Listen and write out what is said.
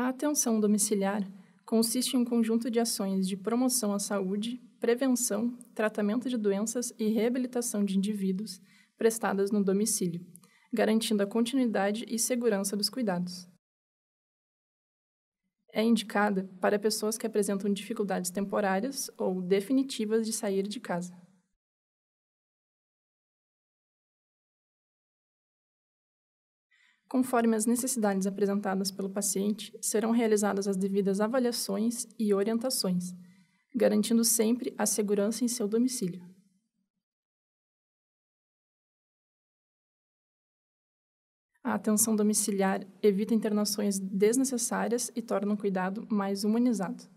A atenção domiciliar consiste em um conjunto de ações de promoção à saúde, prevenção, tratamento de doenças e reabilitação de indivíduos prestadas no domicílio, garantindo a continuidade e segurança dos cuidados. É indicada para pessoas que apresentam dificuldades temporárias ou definitivas de sair de casa. Conforme as necessidades apresentadas pelo paciente, serão realizadas as devidas avaliações e orientações, garantindo sempre a segurança em seu domicílio. A atenção domiciliar evita internações desnecessárias e torna o cuidado mais humanizado.